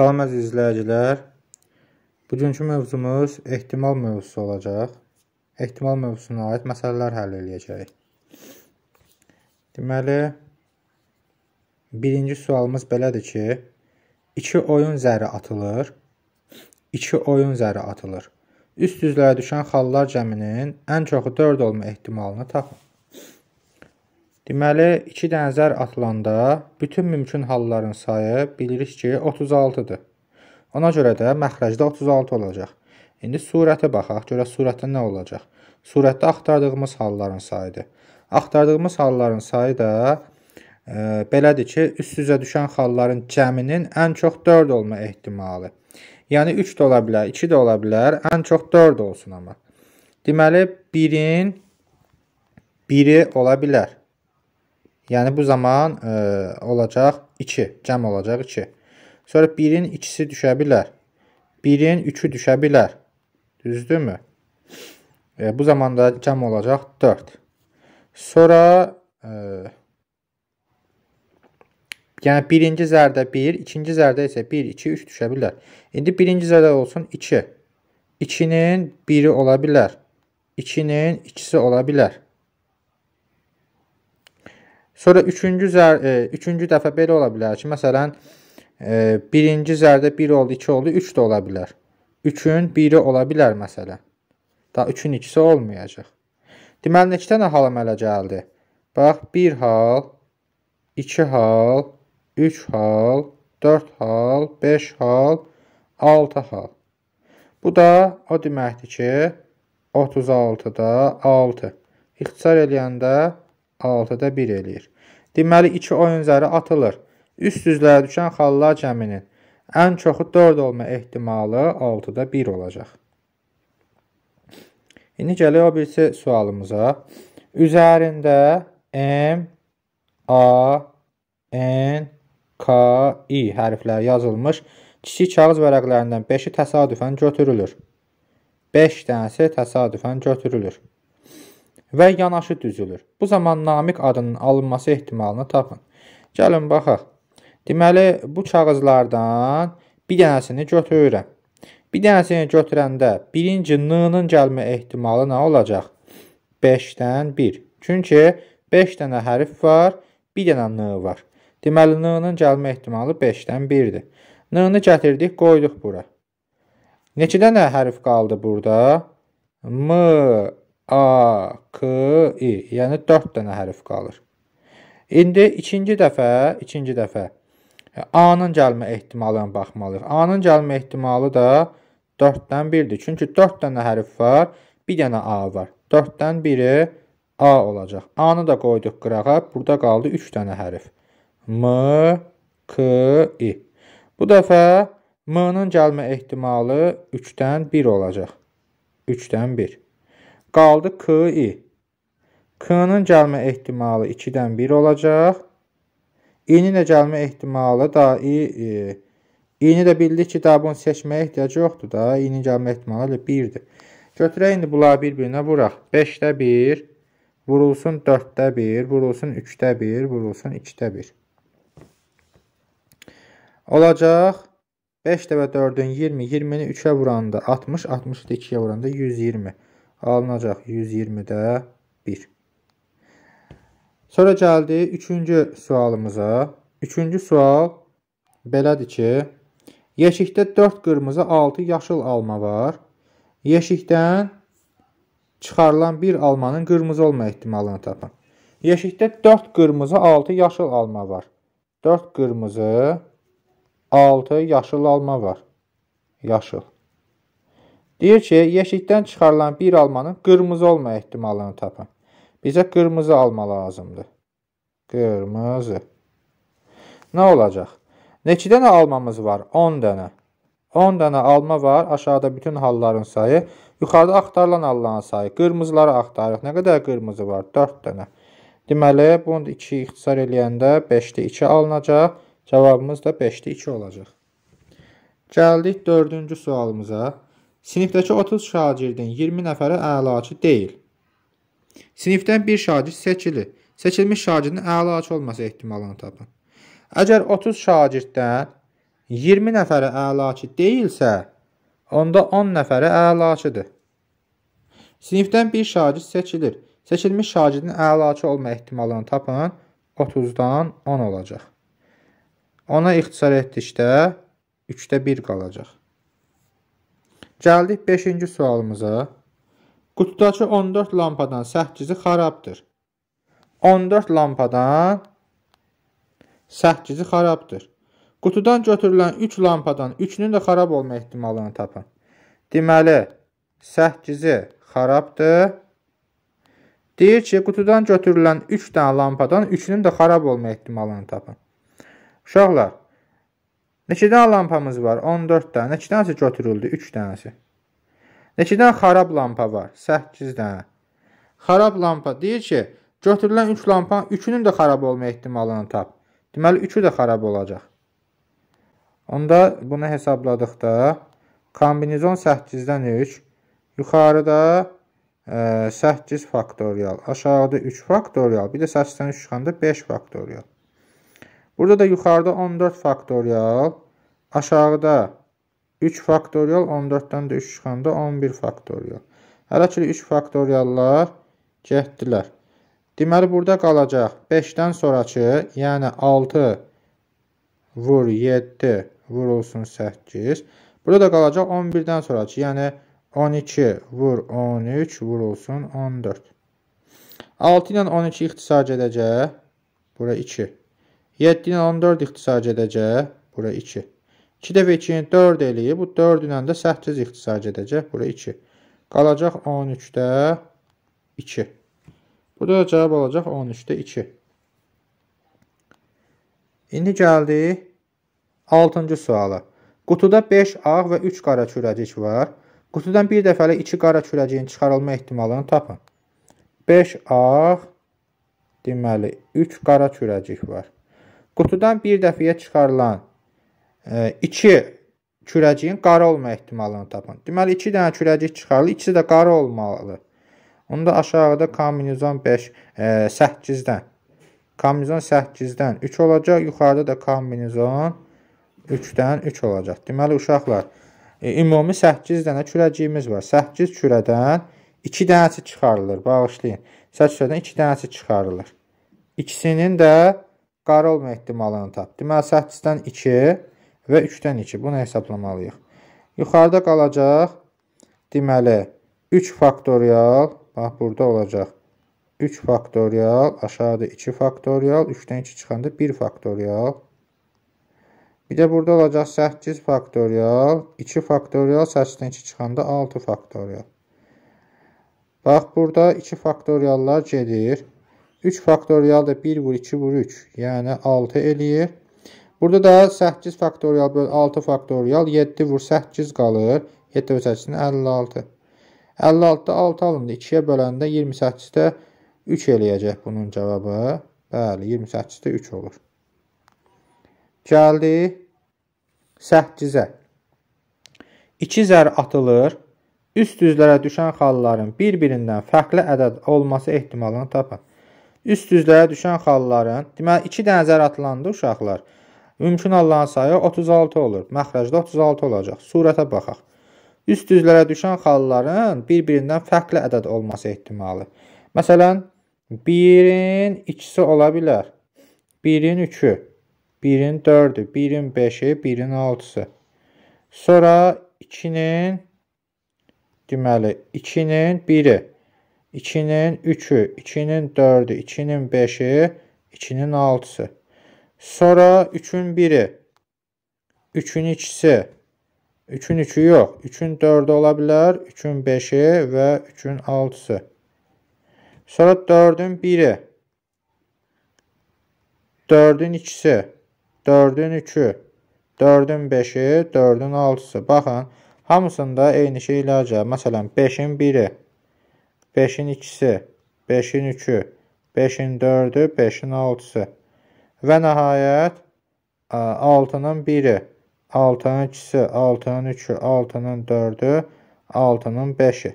Salam əziz izləyicilər. Bugünkü mövzumuz ehtimal mövzusu olacaq. Ehtimal mövzusuna aid məsələlər həll eləyəcəyik. Deməli, birinci sualımız belədir ki, 2 oyun zəri atılır. 2 oyun zəri atılır. Üst üzlərə düşən xallar cəminin ən çoxu 4 olma ehtimalını tapın. Deməli, 2 dənə zər atılanda bütün mümkün halların sayı bilirik ki, 36-dır. Ona görə də məxrəcdə 36 olacaq. İndi surətə baxaq, görə surətdə nə olacaq? Surətdə axtardığımız halların sayıdır. Axtardığımız halların sayı da e, belədir ki, üst-üzə düşən halların cəminin ən çox 4 olma ehtimalı. Yəni 3 də ola bilər, 2 də ola bilər, ən çox 4 olsun amma. Deməli, 1-in 1-i ola bilər. Yəni bu zaman ə, e, olacaq 2, cəm olacaq 2. Sonra 1-in 2-si düşə bilər. 1-in 3-ü düşə bilər. Düzdürmü? E, bu zaman da cəm olacaq 4. Sonra ə, e, yəni birinci zərdə 1, bir, ikinci zərdə isə 1, 2, 3 düşə bilər. İndi birinci zərdə olsun 2. 2-nin 1-i ola bilər. 2-nin 2-si ola bilər. Sonra üçüncü, zər, e, üçüncü dəfə belə ola bilər ki, məsələn, e, birinci zərdə 1 oldu, 2 oldu, 3 də ola bilər. 3-ün 1-i ola bilər məsələn. Da 3-ün 2-si olmayacaq. Deməli, neçə dənə hal əmələ gəldi? Bax, 1 hal, 2 hal, 3 hal, 4 hal, 5 hal, 6 hal. Bu da o deməkdir ki, 36-da 6. İxtisar eləyəndə 6. 6-da 1 eləyir. Deməli, 2 oyun zəri atılır. Üst üzlərə düşən xallar cəminin ən çoxu 4 olma ehtimalı 6-da 1 olacaq. İndi gəlir o birisi sualımıza. Üzərində M, A, N, K, I hərfləri yazılmış kiçik kağız vərəqlərindən 5-i təsadüfən götürülür. 5 dənəsi təsadüfən götürülür və yanaşı düzülür. Bu zaman Namiq adının alınması ehtimalını tapın. Gəlin baxaq. Deməli, bu kağızlardan bir dənəsini götürürəm. Bir dənəsini götürəndə birinci n-nın gəlmə ehtimalı nə olacaq? 5-dən 1. Çünki 5 dənə hərif var, bir dənə n var. Deməli, n-nın gəlmə ehtimalı 5-dən 1-dir. N-nı gətirdik, qoyduq bura. Neçə dənə hərf qaldı burada? M, A, K, I, yəni 4 dənə hərf qalır. İndi ikinci dəfə, ikinci dəfə A-nın gəlmə ehtimalına baxmalıyıq. A-nın gəlmə ehtimalı da 4-dən 1-dir. Çünki 4 dənə hərf var, bir dənə A var. 4-dən biri A olacaq. A-nı da qoyduq qırağa, burada qaldı 3 dənə hərf. M, K, I. Bu dəfə M-nın gəlmə ehtimalı 3-dən 1 olacaq. 3-dən 1. Qaldı K-i. K-nın gəlmə ehtimalı 2-dən 1 olacaq. İ-nin də gəlmə ehtimalı da i, i. E, i-ni də bildik ki, daha bunu seçməyə ehtiyac yoxdur da. İ-nin gəlmə ehtimalı 1-dir. Götürək indi bunları bir-birinə vuraq. 5-də 1, vurulsun 4-də 1, vurulsun 3-də 1, vurulsun 2-də 1. Olacaq 5 dəvə 4-ün 20, 20-ni 3-ə vuranda 60, 62-yə vuranda 120 alınacaq 120-də 1. Sonra gəldi üçüncü sualımıza. Üçüncü sual belədir ki, yeşikdə 4 qırmızı, 6 yaşıl alma var. Yeşikdən çıxarılan bir almanın qırmızı olma ehtimalını tapın. Yeşikdə 4 qırmızı, 6 yaşıl alma var. 4 qırmızı, 6 yaşıl alma var. Yaşıl. Deyir ki, yeşikdən çıxarılan bir almanın qırmızı olma ehtimalını tapın. Bizə qırmızı alma lazımdır. Qırmızı. Nə olacaq? Neçə dənə almamız var? 10 dənə. 10 dənə alma var. Aşağıda bütün halların sayı. Yuxarıda axtarılan halların sayı. Qırmızıları axtarırıq. Nə qədər qırmızı var? 4 dənə. Deməli, bunu da 2 ixtisar eləyəndə 5-də 2 alınacaq. Cavabımız da 5-də 2 olacaq. Gəldik 4-cü sualımıza. Sinifdəki 30 şagirdin 20 nəfəri əlaçı deyil. Sinifdən bir şagird seçilir. Seçilmiş şagirdin əlaçı olması ehtimalını tapın. Əgər 30 şagirddən 20 nəfəri əlaçı deyilsə, onda 10 nəfəri əlaçıdır. Sinifdən bir şagird seçilir. Seçilmiş şagirdin əlaçı olma ehtimalını tapın. 30-dan 10 olacaq. Ona ixtisar etdikdə 3-də 1 qalacaq. Gəldik 5-ci sualımıza. Qutudakı 14 lampadan 8-i xarabdır. 14 lampadan 8-ci xarabdır. Qutudan götürülən 3 lampadan 3-ünün də xarab olma ehtimalını tapın. Deməli, 8-ci xarabdır. Deyir ki, qutudan götürülən 3 dənə lampadan 3-ünün də xarab olma ehtimalını tapın. Uşaqlar, Neçədən lampamız var? 14 dənə. Neçə dənəsi götürüldü? 3 dənəsi. Neçədən xarab lampa var? 8 dənə. Xarab lampa deyir ki, götürülən 3 üç lampanın 3-ünün də xarab olma ehtimalını tap. Deməli, 3-ü də xarab olacaq. Onda bunu hesabladıqda kombinizon 8-dən 3, yuxarıda e, ə, 8 faktorial, aşağıda 3 faktorial, bir də 8-dən 3 çıxanda 5 faktorial. Burada da yuxarıda 14 faktorial, aşağıda 3 faktorial, 14-dən də 3 çıxanda 11 faktorial. Hələ ki 3 faktoriallar getdilər. Deməli burada qalacaq 5-dən sonrakı, yəni 6 vur 7 vurulsun 8. Burada da qalacaq 11-dən sonrakı, yəni 12 vur 13 vurulsun 14. 6 ilə 12 ixtisar edəcək. Bura 2. 7 ilə 14 ixtisar edəcək. Bura 2. 2 dəfə 2-ni 4 eləyib. Bu 4 ilə də 8 ixtisar edəcək. Bura 2. Qalacaq 13-də 2. Burada da cavab olacaq 13-də 2. İndi gəldi 6-cı suala. Qutuda 5 ağ və 3 qara kürəcik var. Qutudan bir dəfəlik 2 qara kürəciyin çıxarılma ehtimalını tapın. 5 ağ, deməli 3 qara kürəcik var. Qutudan bir dəfəyə çıxarılan 2 e, kürəciyin qara olma ehtimalını tapın. Deməli, 2 dənə kürəcik çıxarılır, ikisi də qara olmalıdır. Onda aşağıda kombinizon 5, e, 8-dən. Kombinizon 8-dən 3 olacaq. Yuxarıda da kombinizon 3-dən 3 olacaq. Deməli, uşaqlar, e, ümumi 8 dənə kürəciyimiz var. 8 kürədən 2 dənəsi çıxarılır. Bağışlayın. 8 kürədən 2 dənəsi çıxarılır. İkisinin də qara olma ehtimalını tap. Deməli 8-dən 2 və 3-dən 2. Bunu hesablamalıyıq. Yuxarıda qalacaq deməli 3 faktorial, bax burada olacaq. 3 faktorial, aşağıda 2 faktorial, 3-dən 2 çıxanda 1 faktorial. Bir də burada olacaq 8 faktorial, 2 faktorial, 8-dən 2 çıxanda 6 faktorial. Bax burada 2 faktoriallar gedir. 3 faktorial da 1 vur 2 vur 3. Yəni 6 eləyir. Burada da 8 faktorial böl 6 faktorial 7 vur 8 qalır. 7 vur 8-in 56. 56-da 6 alındı. 2-yə böləndə 28-də 3 eləyəcək bunun cavabı. Bəli, 28-də 3 olur. Gəldi 8-ə. 2 zər atılır. Üst üzlərə düşən xalların bir-birindən fərqli ədəd olması ehtimalını tapın. Üst-üzlə düşən xalların, deməli 2 dənə zər atılandı uşaqlar. Mümkün Allahın sayı 36 olur. Məxrəcdə 36 olacaq. Surətə baxaq. Üst düzlərə düşən xalların bir-birindən fərqli ədəd olması ehtimalı. Məsələn, 1-in 2-si ola bilər. 1-in 3-ü, 1-in 4-ü, 1-in 5-i, 1-in 6-sı. Sonra 2-nin deməli 2-nin 1-i 2-nin 3-ü, 2-nin 4-ü, 2-nin 5-i, 2-nin 6-sı. Sonra 3-ün 1-i, 3-ün 2-si, 3-ün 3-ü yox, 3-ün 4-ü ola bilər, 3-ün 5-i və 3-ün 6-sı. Sonra 4-ün 1-i, 4-ün 2-si, 4-ün 3-ü, 4-ün 5-i, 4-ün 6-sı. Baxın, hamısında eyni şey ilə gəlir. Məsələn, 5-in 1-i. 5-in 2-si, 5-in 3-ü, 5-in 4-ü, 5-in 6-sı və nəhayət 6-nın e, 1-i, 6-nın 2-si, 6-nın 3-ü, 6-nın 4-ü, 6-nın 5-i.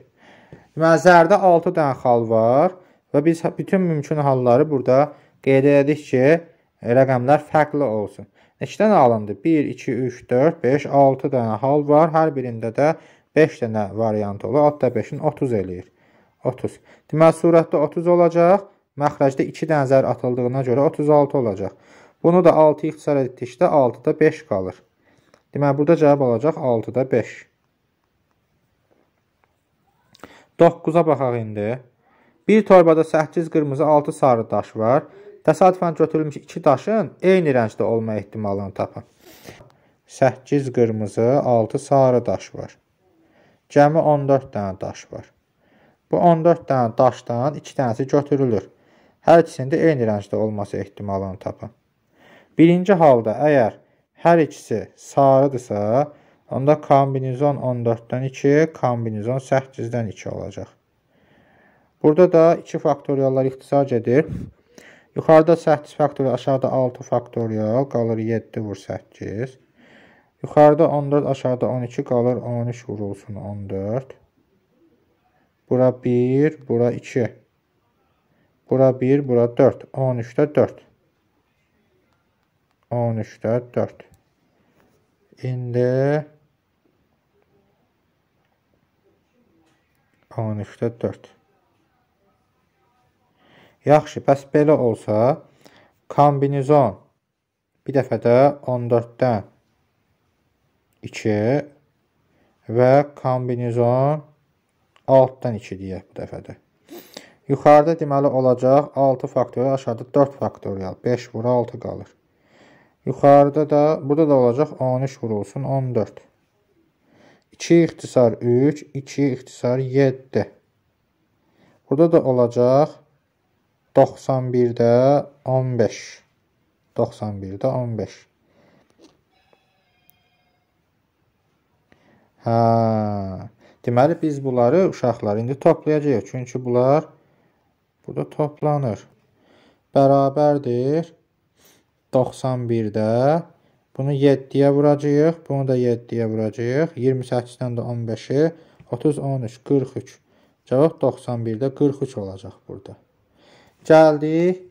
Deməli, zərdə 6 dənə xal var və biz hə, bütün mümkün halları burada qeyd edik ki, rəqəmlər fərqli olsun. Neçədən alındı? 1, 2, 3, 4, 5, 6 dənə hal var. Hər birində də 5 dənə variant olur. Alt da 5-in 30 eləyir. 30. Deməli, surətdə 30 olacaq, məxrəcdə 2 dənə zər atıldığına görə 36 olacaq. Bunu da 6 ixtisar etdikdə 6-da 5 qalır. Deməli, burada cavab olacaq 6-da 5. 9-a baxaq indi. Bir torbada 8 qırmızı, 6 sarı daş var. Təsadüfən götürülmüş 2 daşın eyni rəngdə olma ehtimalını tapın. 8 qırmızı, 6 sarı daş var. Cəmi 14 dənə daş var. Bu 14 dənə daşdan 2 dənəsi götürülür. Hər ikisində eyni rəngdə olması ehtimalını tapın. Birinci halda əgər hər ikisi sarıdırsa, onda kombinizon 14-dən 2, kombinizon 8-dən 2 olacaq. Burada da 2 faktoriallar ixtisar gedir. Yuxarıda 8 faktorial, aşağıda 6 faktorial, qalır 7 vur 8. Yuxarıda 14, aşağıda 12, qalır 13 vurulsun 14. Bura 1, bura 2. Bura 1, bura 4. 13-də 4. 13-də 4. İndi 13-də 4. Yaxşı, bəs belə olsa, kombinizon bir dəfə də 14-dən 2 və kombinizon 6-dan 2 deyək bu dəfədə. Yuxarıda deməli olacaq 6 faktorial, aşağıda 4 faktorial, 5 vur 6 qalır. Yuxarıda da, burada da olacaq 13 vurulsun, 14. 2 ixtisar 3, 2 ixtisar 7. Burada da olacaq 91-də 15. 91-də 15. Hə. Deməli, biz bunları uşaqlar indi toplayacaq. Çünki bunlar burada toplanır. Bərabərdir 91-də. Bunu 7-yə vuracaq, bunu da 7-yə vuracaq. 28-dən də 15-i, 30, 13, 43. Cavab 91-də 43 olacaq burada. Gəldik,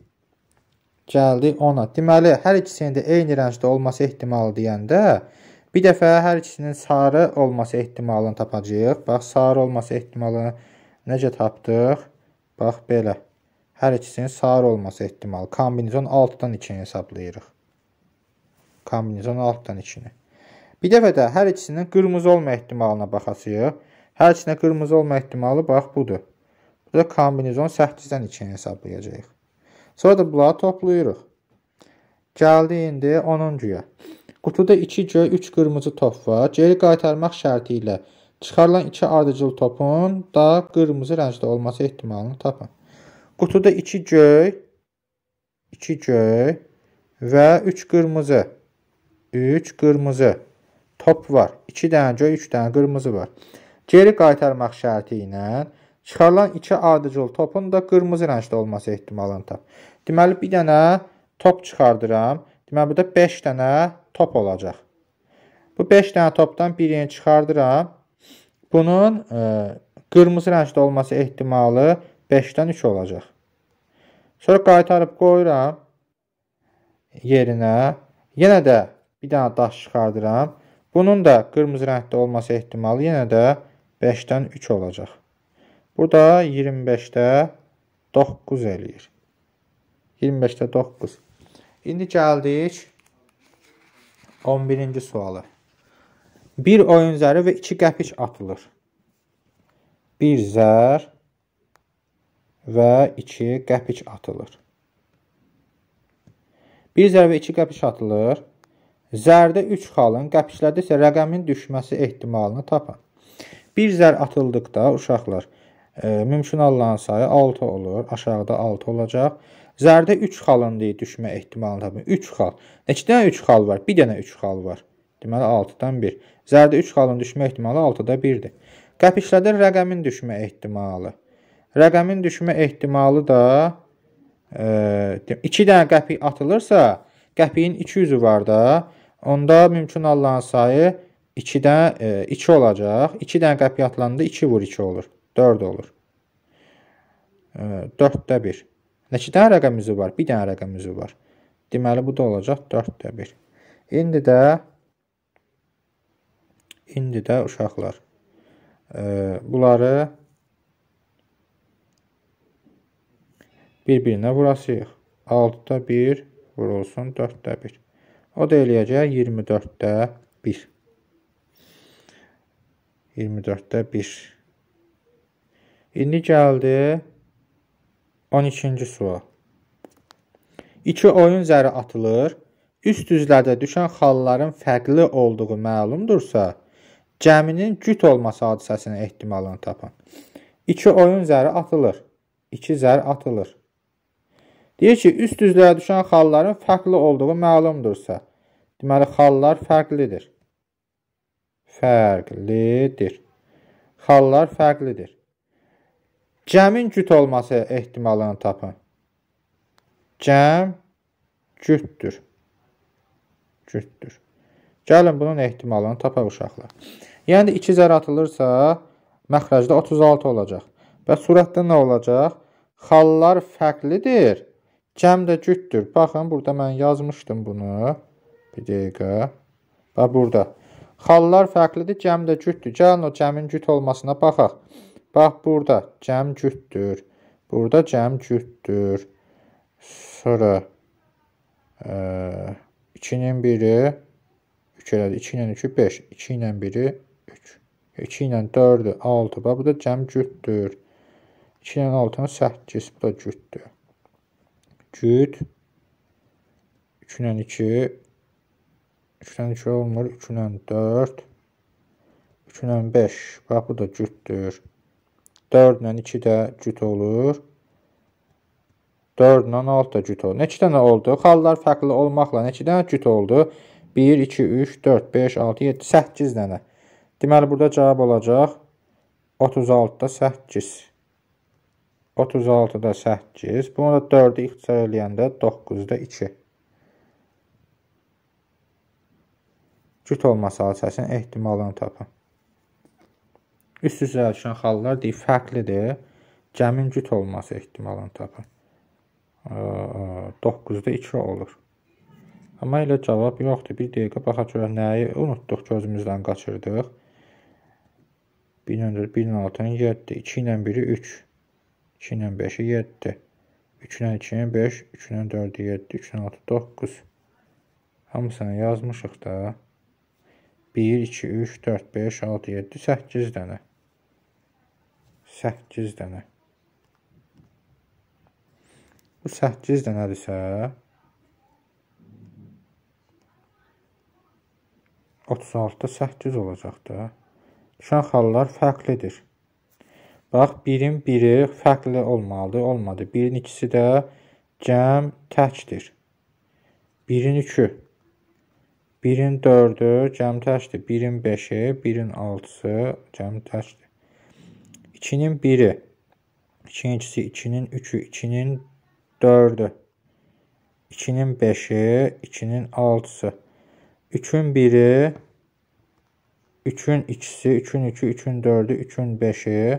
gəldik 10-a. Deməli, hər ikisinin də eyni rəngdə olması ehtimalı deyəndə, Bir dəfə hər ikisinin sarı olması ehtimalını tapacağıq. Bax, sarı olması ehtimalını necə tapdıq? Bax, belə. Hər ikisinin sarı olması ehtimalı. Kombinizon 6-dan 2-ni hesablayırıq. Kombinizon 6-dan 2-ni. Bir dəfə də hər ikisinin qırmızı olma ehtimalına baxacağıq. Hər ikisinə qırmızı olma ehtimalı bax budur. Burada kombinizon 8-dən 2-ni hesablayacağıq. Sonra da bunları toplayırıq. Gəldi indi 10-cuya. Qutuda 2 göy, 3 qırmızı top var. Geri qaytarmaq şərti ilə çıxarılan 2 ardıcıl topun da qırmızı rəngdə olması ehtimalını tapın. Qutuda 2 göy, 2 göy və 3 qırmızı, 3 qırmızı top var. 2 dənə göy, 3 dənə qırmızı var. Geri qaytarmaq şərti ilə çıxarılan 2 ardıcıl topun da qırmızı rəngdə olması ehtimalını tap. Deməli, bir dənə top çıxardıram. Deməli, burada 5 dənə top olacaq. Bu 5 dənə topdan bir yeni çıxardıram. Bunun ə, e, qırmızı rəngdə olması ehtimalı 5-dən 3 olacaq. Sonra qaytarıb qoyuram yerinə. Yenə də bir dənə daş çıxardıram. Bunun da qırmızı rəngdə olması ehtimalı yenə də 5-dən 3 olacaq. Burada 25-də 9 eləyir. 25-də 9. İndi gəldik 11-ci sualı. Bir oyun zəri və 2 qəpik atılır. Bir zər və 2 qəpik atılır. Bir zər və 2 qəpik atılır. Zərdə 3 xalın, qəpiklərdə isə rəqəmin düşməsi ehtimalını tapın. Bir zər atıldıqda uşaqlar e, mümkün Allahın sayı 6 olur. Aşağıda 6 olacaq. Zərdə 3 xalın deyir düşmə ehtimalı tapın. 3 xal. Neçə dənə 3 xal var? Bir dənə 3 xal var. Deməli 6-dan 1. Zərdə 3 xalın düşmə ehtimalı 6-da 1-dir. Qəpiklərdə rəqəmin düşmə ehtimalı. Rəqəmin düşmə ehtimalı da 2 e, dənə qəpik atılırsa, qəpiyin 200-ü var da, onda mümkün Allahın sayı 2-dən 2 e, olacaq. 2 dənə qəpik atılanda 2 vur 2 olur. 4 olur. 4-də e, 1. Nə dənə rəqəm üzü var? Bir dənə rəqəm üzü var. Deməli, bu da olacaq 4-1. İndi də indi də uşaqlar e, bunları bir-birinə vurasıyıq. 6-da 1 vurulsun 4-də 1. O da eləyəcək 24-də 1. 24-də 1. İndi gəldi 12-ci sual. 2 oyun zəri atılır. Üst üzlərdə düşən xalların fərqli olduğu məlumdursa, gəminin cüt olması hadisəsinin ehtimalını tapın. 2 oyun zəri atılır. 2 zər atılır. Deyir ki, üst üzlərə düşən xalların fərqli olduğu məlumdursa, deməli xallar fərqlidir. Fərqlidir. Xallar fərqlidir. Cəmin cüt olması ehtimalını tapın. Cəm cütdür. Cütdür. Gəlin bunun ehtimalını tapaq uşaqlar. Yəni 2 zər atılırsa məxrəcdə 36 olacaq. Və surətdə nə olacaq? Xallar fərqlidir. Cəm də cütdür. Baxın, burada mən yazmışdım bunu. Bir dəqiqə. Və burada. Xallar fərqlidir, cəm də cütdür. Gəlin o cəmin cüt olmasına baxaq. Bax, burada cəm cütdür. Burada cəm cütdür. Sonra 2-nin e, biri 3 elədi. 2 ilə 3-ü 5. 2 ilə 1-i 3. 2 ilə 4-ü 6. Bax, bu da cəm cütdür. 2 ilə 6-nı 8. Bu da cütdür. Cüt 3 ilə 2 3 ilə 2 olmur. 3 ilə 4 3 ilə 5. Bax, bu da cütdür. 4 ilə 2 də cüt olur. 4 ilə 6 da cüt olur. Neçə dənə oldu? Xallar fərqli olmaqla neçə dənə cüt oldu? 1, 2, 3, 4, 5, 6, 7, 8 dənə. Deməli, burada cavab olacaq 36-da 8. 36-da 8. Bunu da 4-ü ixtisar eləyəndə 9-da 2. Cüt olması hadisəsinin ehtimalını tapın. Üst-üzə düşən hallar deyək fərqlidir. Gəmin güt olması ehtimalını tapın. 9-da 2 olur. Amma elə cavab yoxdur. Bir dəqiqə baxa görək nəyi unutduq, gözümüzdən qaçırdıq. 1 ilə 1 ilə 6-nın 7, 2 ilə 1-i 3, 2 ilə 5-i 7, 3 ilə 2-nin 5, 3 ilə 4-i 7, 3 ilə 6-ı 9. Hamısını yazmışıq da. 1, 2, 3, 4, 5, 6, 7, 8 dənə. 8 dənə. Bu 8 dənədirsə 36-da 8 olacaq da. Düşən xallar fərqlidir. Bax, birin biri fərqli olmalıdır, olmadı. Birin ikisi də cəm təkdir. Birin 2. Birin 4-ü cəm təkdir. Birin 5-i, birin 6-sı cəm təkdir. 2-nin 1-i, 2-nin 2-si, 2-nin 3-ü, 2-nin 4-ü, 2-nin 5-i, 2-nin 6-sı, 3-ün 1-i, 3-ün 2-si, 3-ün 2-i, 3-ün 4-ü, 3-ün 5-i,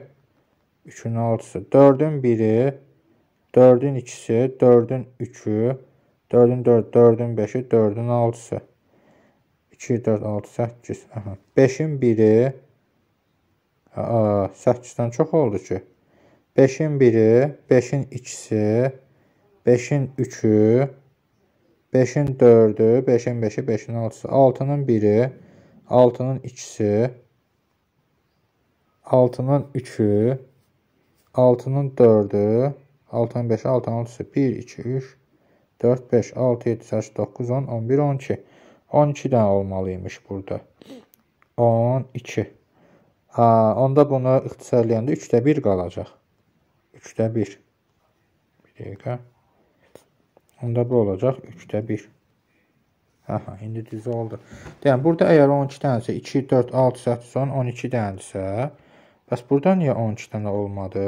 3-ün 6-sı, 4-ün 1-i, 4-ün 2-si, 4-ün 3-ü, 4-ün 4, 4-ün 5-i, 4-ün 6-sı. 2, 4, 6, 8. 5-in 1-i, 8-dən çox oldu ki. 5-in 1-i, 5-in 2-si, 5-in 3-ü, 5-in 4-ü, 5-in 5-i, 5-in 6-sı, 6-nın 1-i, 6-nın 2-si, 6-nın 3-ü, 6-nın 4-ü, 6-nın 5-i, 6-nın 6-sı, 1, 2, 3, 4, 5, 6, 7, 8, 9, 10, 11, 12. 12 dənə olmalıymış burada. 12 onda bunu ixtisarləyəndə 3də 1 qalacaq. 3də 1. Bir dəqiqə. Onda bu olacaq 3də 1. Aha, indi düz oldu. Deyəm, burada əgər 12 dənəsə 2, 4, 6, 8, 10, 12 dənədirsə, bəs burada niyə 12 dənə olmadı?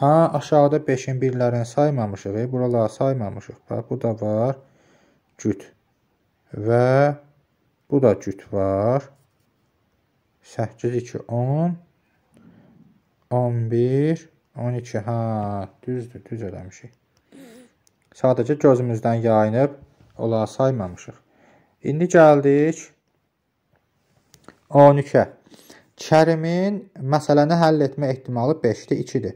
Hə, aşağıda 5-in birlərini saymamışıq, e, buraları saymamışıq. Bax, bu da var, cüt. Və bu da cüt var. 8, 2, 10, 11, 12. Hə, düzdür, düz eləmişik. Sadəcə gözümüzdən yayınıb, ola saymamışıq. İndi gəldik 12-ə. Kərimin məsələni həll etmə ehtimalı 5-də 2-dir.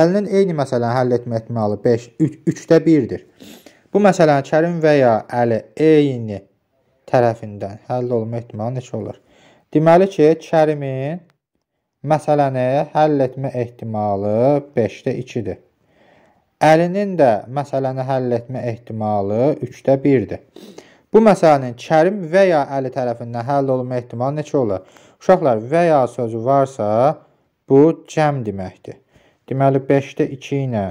Əlinin eyni məsələni həll etmə ehtimalı 5, 3, 3-də 1-dir. Bu məsələni Kərim və ya Əli eyni tərəfindən həll olma ehtimalı neçə olar? Deməli ki, Kərimin məsələni həll etmə ehtimalı 5-də 2-dir. Əlinin də məsələni həll etmə ehtimalı 3-də 1-dir. Bu məsələnin Kərim və ya Əli tərəfindən həll olunma ehtimalı neçə olar? Uşaqlar, və ya sözü varsa, bu cəm deməkdir. Deməli, 5-də 2 ilə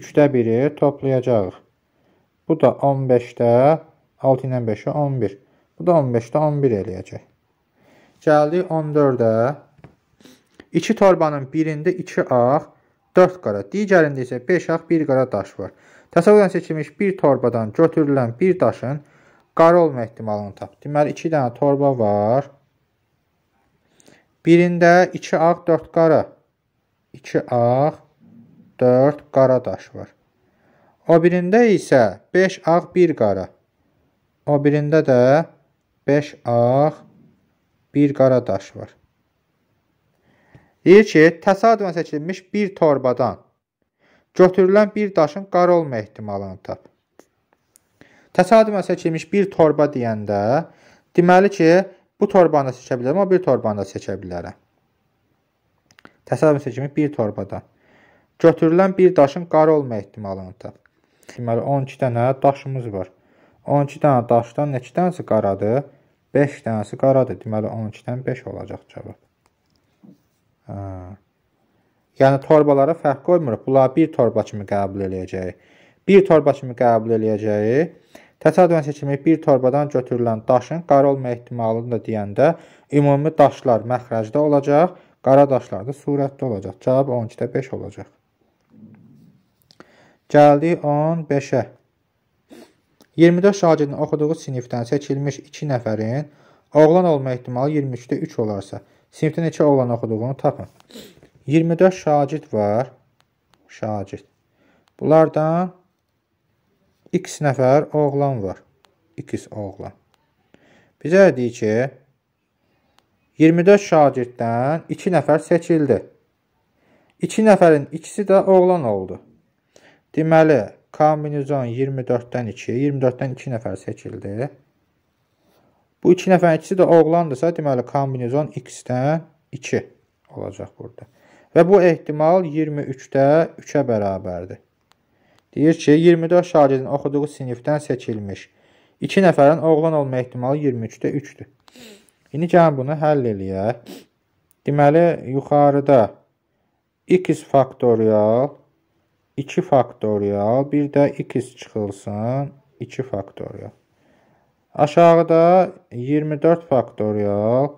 3-də 1-i toplayacağıq. Bu da 15-də 6 ilə 5-i 11. Bu da 15-də 11 eləyəcək. Gəldik 14-ə. 2 torbanın birində 2 ağ, 4 qara, digərində isə 5 ağ, 1 qara daş var. Təsavvürən seçilmiş bir torbadan götürülən bir daşın qara olma ehtimalını tap. Deməli 2 dənə torba var. Birində 2 ağ, 4 qara. 2 ağ, 4 qara daş var. O birində isə 5 ağ, 1 qara. O birində də 5 ağ, bir qara daş var. Deyir ki, təsadüfən seçilmiş bir torbadan götürülən bir daşın qara olma ehtimalını tap. Təsadüfən seçilmiş bir torba deyəndə, deməli ki, bu torbanı da seçə bilərəm, o bir torbanı da seçə bilərəm. Təsadüfən seçilmiş bir torbadan götürülən bir daşın qara olma ehtimalını tap. Deməli 12 dənə daşımız var. 12 dənə daşdan neçə dənəsi qaradır? 5 dənəsi qaradır. Deməli 12-dən 5 olacaq cavab. Hə. Yəni torbalara fərq qoymuruq. Bunlar bir torba kimi qəbul eləyəcəyik. Bir torba kimi qəbul eləyəcəyik. Təsadüfən seçilmiş bir torbadan götürülən daşın qara olma ehtimalını da deyəndə ümumi daşlar məxrəcdə olacaq, qara daşlar da surətdə olacaq. Cavab 12-də 5 olacaq. Gəldik 15-ə. 24 şagirdin oxuduğu sinifdən seçilmiş 2 nəfərin oğlan olma ehtimalı 23-də 3 olarsa, sinifdə neçə oğlan oxuduğunu tapın. 24 şagird var. Şagird. Bunlardan x nəfər oğlan var. x oğlan. Bizə deyir ki, 24 şagirddən 2 nəfər seçildi. 2 nəfərin ikisi də oğlan oldu. Deməli, Kombinizon 24-dən 2, 24-dən 2 nəfər seçildi. Bu 2 nəfərin ikisi də oğlandırsa, deməli kombinizon x-dən 2 olacaq burada. Və bu ehtimal 23-də 3-ə bərabərdir. Deyir ki, 24 şagirdin oxuduğu sinifdən seçilmiş 2 nəfərin oğlan olma ehtimalı 23-də 3-dür. İndi gəlin bunu həll eləyək. Deməli, yuxarıda x faktorial 2 faktorial, bir də x çıxılsın, 2 faktorial. Aşağıda 24 faktorial,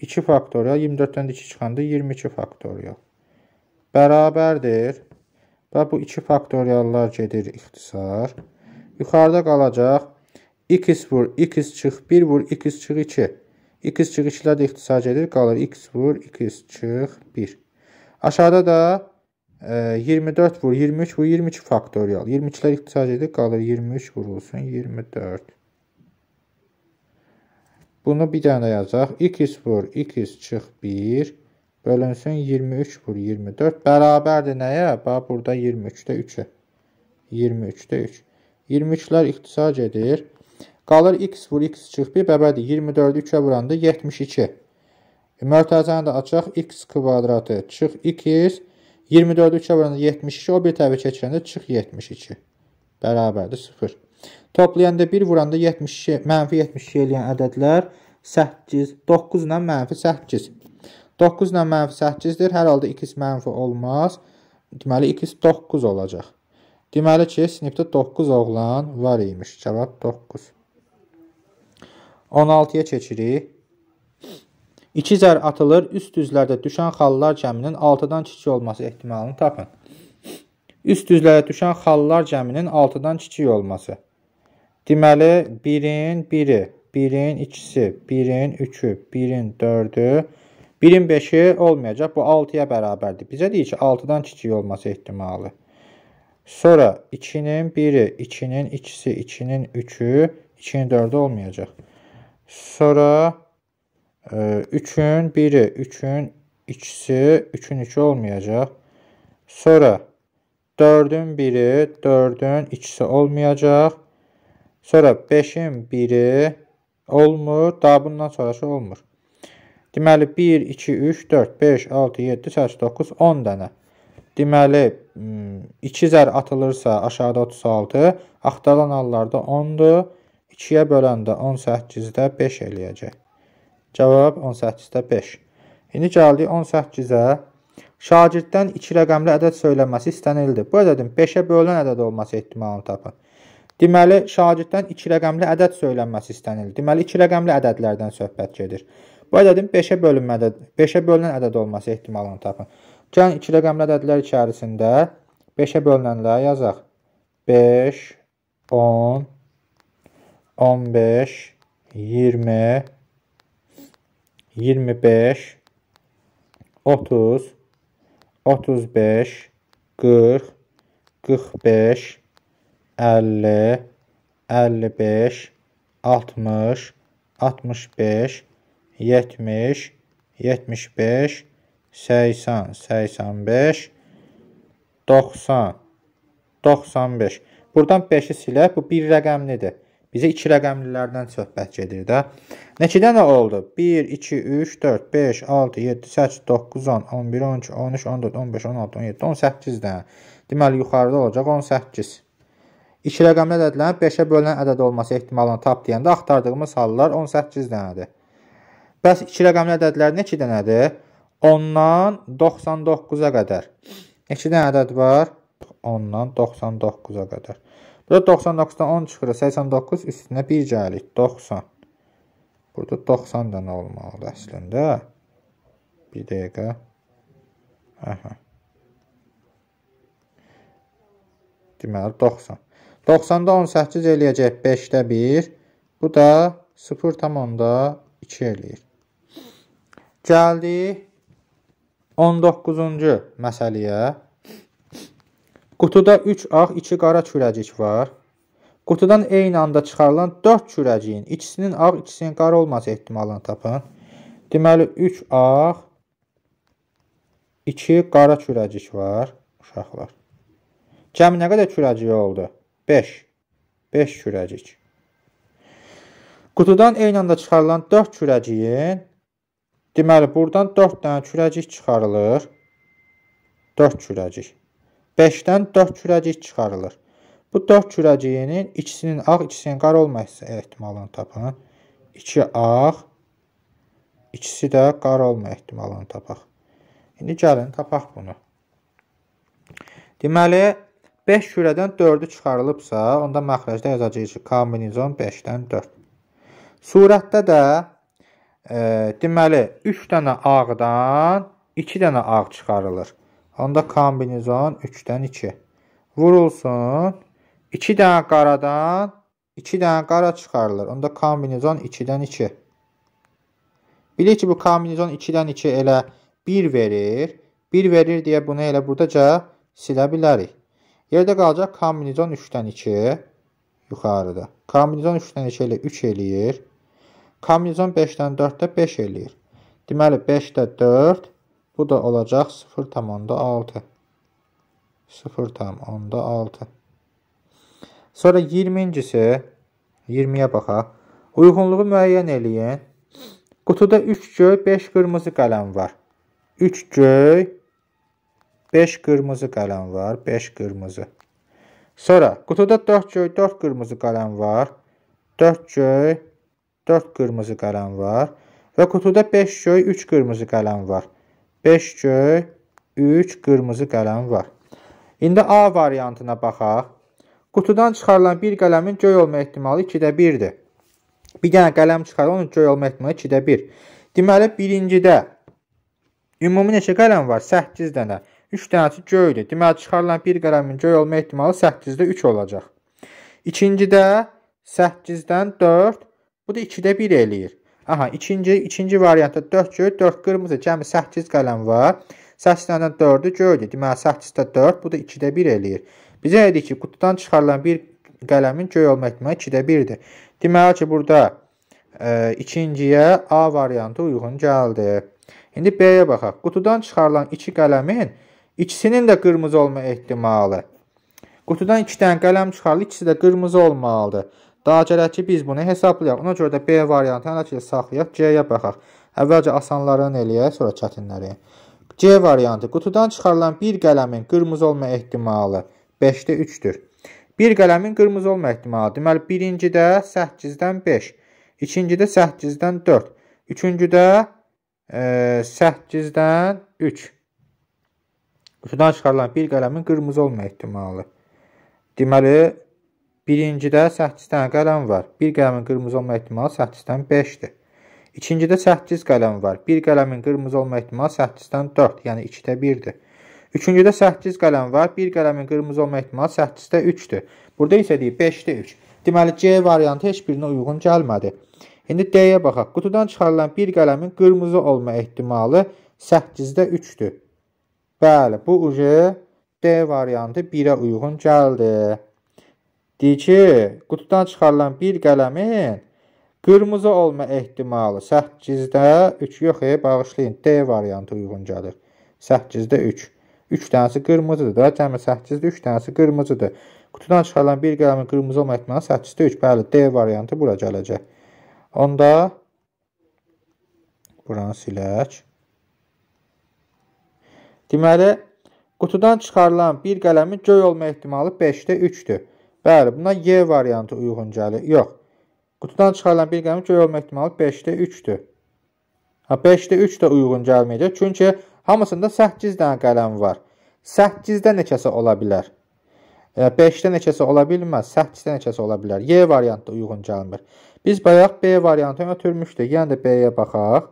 2 faktorial, 24-dən 2 çıxanda 22 faktorial. Bərabərdir. Və bu 2 faktoriallar gedir ixtisar. Yuxarıda qalacaq x vur x çıx 1 vur x çıx 2. x çıx 2-lər də ixtisar gedir, qalır x vur x çıx 1. Aşağıda da 24 vur, 23 vur, 22 faktorial. 22-lər ixtisas edir, qalır 23 vurulsun, 24. Bunu bir dənə yazaq. x vur, x çıx 1, bölünsün 23 vur, 24. Bərabərdir nəyə? Bax, burada 23-də 3-ə. 23-də 3. 23-lər ixtisas edir. Qalır x vur, x çıx 1, bəbədir. 24-ü 3-ə vuranda 72. Mörtəzəni də açaq. x kvadratı çıx 2-dir. 24-ü 3-ə böləndə 72, o bir tərəfə keçirəndə çıx 72. Bərabərdir 0. Toplayanda 1 vuranda 72, mənfi 72 eləyən ədədlər 8, 9 ilə mənfi 8. 9 ilə mənfi 8-dir, hər halda 2 mənfi olmaz. Deməli 2 9 olacaq. Deməli ki, sinifdə 9 oğlan var imiş. Cavab 9. 16-ya keçirik. 2 zər atılır, üst düzlərdə düşən xallar cəminin 6-dan kiçik olması ehtimalını tapın. Üst düzlərə düşən xallar cəminin 6-dan kiçik olması. Deməli, 1-in 1-i, 1-in 2-si, 1-in 3-ü, 1-in 4-ü, 1-in 5-i olmayacaq. Bu 6-ya bərabərdir. Bizə deyir ki, 6-dan kiçik olması ehtimalı. Sonra 2-nin 1-i, 2-nin 2-si, 2-nin 3-ü, 2-nin 4-ü olmayacaq. Sonra 3-ün 1-i, 3-ün 2-si, 3-ün 2 olmayacaq. Sonra 4-ün 1-i, 4-ün 2-si olmayacaq. Sonra 5-in 1-i olmur, daha bundan sonrası olmur. Deməli 1, 2, 3, 4, 5, 6, 7, 8, 9, 10 dənə. Deməli 2 hmm, zər atılırsa aşağıda 36, axtarılan hallarda 10-dur. 2-yə böləndə 18-də 5 eləyəcək. Cavab 18-də 5. İndi gəldik 18-ə. Şagirddən 2 rəqəmli ədəd söyləməsi istənildi. Bu ədədin 5-ə bölünən ədəd olması ehtimalını tapın. Deməli, şagirddən 2 rəqəmli ədəd söylənməsi istənildi. Deməli, 2 rəqəmli ədədlərdən söhbət gedir. Bu ədədin 5-ə bölünmədə 5-ə bölünən ədəd olması ehtimalını tapın. Gəlin iki rəqəmli ədədlər içərisində 5-ə bölünənləri yazaq. 5 10 15 20 25, 30, 35, 40, 45, 50, 55, 60, 65, 70, 75, 80, 85, 90, 95. Buradan 5-i silək, hə? bu bir rəqəmlidir. Bizə 2 rəqəmlilərdən söhbət gedir də. Neçə dənə oldu? 1, 2, 3, 4, 5, 6, 7, 8, 9, 10, 11, 12, 13, 14, 15, 16, 17, 18 dənə. Deməli, yuxarıda olacaq 18. 2 rəqəmli ədədlərin 5-ə bölünən ədəd olması ehtimalını tap deyəndə axtardığımız hallar 18 dənədir. Bəs 2 rəqəmli ədədlər neçə dənədir? 10-dan 99-a qədər. Neçə dənə ədəd var? 10-dan 99-a qədər. Burada 99-dan 10 çıxır. 89 üstünə 1 gəlir. 90. Burada 90 dənə olmalıdır əslində. Bir dəqiqə. Aha. Deməli 90. 90-da 18 eləyəcək 5-də 1. Bu da 0,2 eləyir. Gəldik 19-cu məsələyə. Qutuda 3 ağ, 2 qara kürəcik var. Qutudan eyni anda çıxarılan 4 kürəciyin ikisinin ağ, ikisinin qara olması ehtimalını tapın. Deməli 3 ağ, 2 qara kürəcik var uşaqlar. Cəmi nə qədər kürəcik oldu? 5. 5 kürəcik. Qutudan eyni anda çıxarılan 4 kürəciyin deməli buradan 4 dənə kürəcik çıxarılır. 4 kürəcik. 5-dən 4 kürəcik çıxarılır. Bu 4 kürəciyinin ikisinin ağ, ikisinin qara olma ehtimalını tapın. 2 ağ, ikisi də qara olma ehtimalını tapaq. İndi gəlin, tapaq bunu. Deməli, 5 kürədən 4-ü çıxarılıbsa, onda məxrəcdə yazacağıq ki, kombinizon 5-dən 4. Surətdə də e, deməli 3 dənə ağdan 2 dənə ağ çıxarılır. Onda kombinizon 3-dən 2. Vurulsun. 2 dənə qaradan 2 dənə qara çıxarılır. Onda kombinizon 2-dən 2. Bilir ki, bu kombinizon 2-dən 2 elə 1 verir. 1 verir deyə bunu elə buradaca silə bilərik. Yerdə qalacaq kombinizon 3-dən 2 yuxarıda. Kombinizon 3-dən 2 elə 3 eləyir. Kombinizon 5-dən 4-də 5 eləyir. Deməli 5-də 4, Bu da olacaq 0,6. 0,6. Sonra 20-incisi 20-yə baxaq. Uyğunluğu müəyyən eləyin. Qutuda 3 göy, 5 qırmızı qələm var. 3 göy, 5 qırmızı qələm var, 5 qırmızı. Sonra qutuda 4 göy, 4 qırmızı qələm var. 4 göy, 4 qırmızı qələm var və qutuda 5 göy, 3 qırmızı qələm var. 5 göy, 3 qırmızı qələm var. İndi A variantına baxaq. Qutudan çıxarılan bir qələmin göy olma ehtimalı 2-də 1-dir. Bir dənə qələm çıxarılan onun göy olma ehtimalı 2-də 1. Deməli, birincidə ümumi neçə qələm var? 8 dənə. 3 dənəsi göydür. Deməli, çıxarılan bir qələmin göy olma ehtimalı 8-də 3 olacaq. İkincidə 8-dən 4, bu da 2-də 1 eləyir. Aha, ikinci, ikinci variantda 4 göy, 4 qırmızı, cəmi 8 qələm var. 8 dənə 4-ü göydür. Deməli 8-də 4, bu da 2-də 1 eləyir. Bizə dedi ki, qutudan çıxarılan bir qələmin göy olmaq demək 2-də 1-dir. Deməli ki, burada e, ikinciyə A variantı uyğun gəldi. İndi B-yə baxaq. Qutudan çıxarılan 2 qələmin ikisinin də qırmızı olma ehtimalı. Qutudan 2 dənə qələm çıxarılır, ikisi də qırmızı olmalıdır. Daha gərək ki, biz bunu hesablayaq. Ona görə də B variantı hələ ki, saxlayaq, C-yə baxaq. Əvvəlcə asanlarını eləyək, sonra çətinləri. C variantı. Qutudan çıxarılan bir qələmin qırmızı olma ehtimalı 5-də 3-dür. Bir qələmin qırmızı olma ehtimalı. Deməli, birincidə 8-dən 5, ikincidə 8-dən 4, üçüncüdə e, 8-dən 3. Qutudan çıxarılan bir qələmin qırmızı olma ehtimalı. Deməli, Birincidə 8 dənə qələm var. Bir qələmin qırmızı olma ehtimalı 8-dən 5-dir. İkincidə 8 qələm var. Bir qələmin qırmızı olma ehtimalı 8-dən 4, yəni 2-də 1-dir. Üçüncüdə 8 qələm var. Bir qələmin qırmızı olma ehtimalı 8-də 3-dür. Burada isə deyir 5-də 3. Deməli C variantı heç birinə uyğun gəlmədi. İndi D-yə baxaq. Qutudan çıxarılan bir qələmin qırmızı olma ehtimalı 8-də 3-dür. Bəli, bu ucu D variantı 1-ə uyğun gəldi. Deyir ki, qutudan çıxarılan bir qələmin qırmızı olma ehtimalı 8-də 3 yox, e, bağışlayın, D variantı uyğun gəlir. 8-də 3. 3 dənəsi qırmızıdır da, cəmi 8-də 3 dənəsi qırmızıdır. Qutudan çıxarılan bir qələmin qırmızı olma ehtimalı 8-də 3. Bəli, D variantı bura gələcək. Onda buranı silək. Deməli, qutudan çıxarılan bir qələmin göy olma ehtimalı 5-də 3-dür. Bəli, buna Y variantı uyğun gəlir. Yox. Qutudan çıxarılan bir qəmin göy olma ehtimalı 5-də 3-dür. Ha 5-də 3 də uyğun gəlməyəcək, çünki hamısında 8 dənə qələm var. 8-də neçəsi ola bilər? 5-də e, neçəsi ola bilməz, 8-də neçəsi ola bilər. Y variantı uyğun gəlmir. Biz bayaq B variantını ötürmüşdük. Yəni də B-yə baxaq.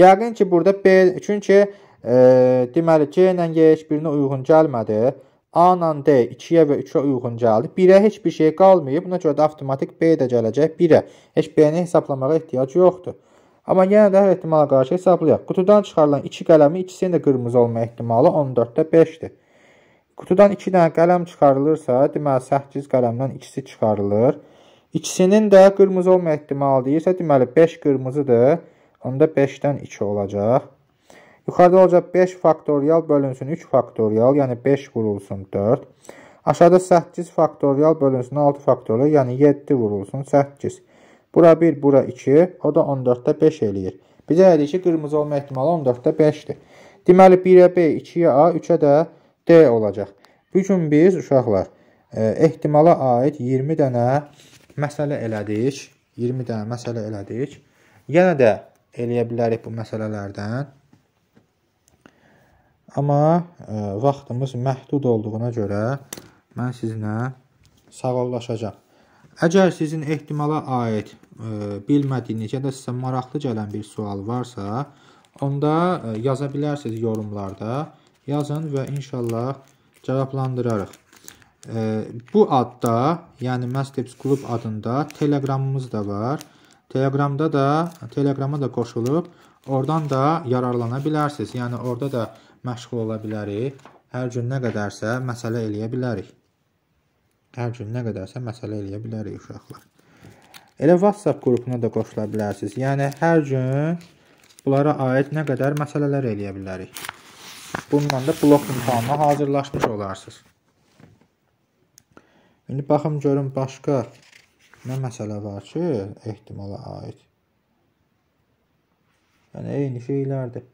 Yəqin ki, burada B, çünki e, deməli C ilə Y heç birinə uyğun gəlmədi. A ilə D 2-yə və 3-ə uyğun gəldi. 1-ə heç bir şey qalmayıb. Buna görə də avtomatik B də gələcək 1-ə. Heç B-ni hesablamağa ehtiyac yoxdur. Amma yenə də hər ehtimala qarşı hesablayaq. Qutudan çıxarılan 2 qələmi ikisinin də qırmızı olma ehtimalı 14-də 5-dir. Qutudan 2 dənə qələm çıxarılırsa, deməli 8 qələmdən ikisi çıxarılır. İkisinin də qırmızı olma ehtimalı deyirsə, deməli 5 qırmızıdır. Onda 5-dən 2 olacaq. Yuxarıda olacaq 5 faktorial bölünsün 3 faktorial, yəni 5 vurulsun 4. Aşağıda 8 faktorial bölünsün 6 faktorial, yəni 7 vurulsun 8. Bura 1, bura 2, o da 14-də 5 eləyir. Bizə hədi ki, qırmızı olma ehtimalı 14-də 5-dir. Deməli, 1-ə B, 2-yə A, 3-ə də D olacaq. Bugün biz, uşaqlar, e, ehtimala aid 20 dənə məsələ elədik. 20 dənə məsələ elədik. Yenə də eləyə bilərik bu məsələlərdən. Amma ə, e, vaxtımız məhdud olduğuna görə mən sizinlə sağollaşacağam. Əgər sizin ehtimala aid ə, e, bilmədiyiniz ya da sizə maraqlı gələn bir sual varsa, onda ə, e, yaza bilərsiniz yorumlarda. Yazın və inşallah cavablandırarıq. Ə, bu adda, yəni Mastebs klub adında Telegramımız da var. Telegramda da Telegrama da qoşulub, oradan da yararlana bilərsiniz. Yəni orada da məşğul ola bilərik. Hər gün nə qədərsə məsələ eləyə bilərik. Hər gün nə qədərsə məsələ eləyə bilərik uşaqlar. Elə WhatsApp qrupuna da qoşula bilərsiniz. Yəni hər gün bunlara aid nə qədər məsələlər eləyə bilərik. Bununla da blok imtahanına hazırlaşmış olarsınız. İndi baxım görüm başqa nə məsələ var ki, ehtimala aid. Yəni eyni şeylərdir.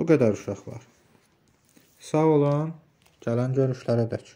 Bu qədər uşaqlar. Sağ olun. Gələn görüşlərə dək.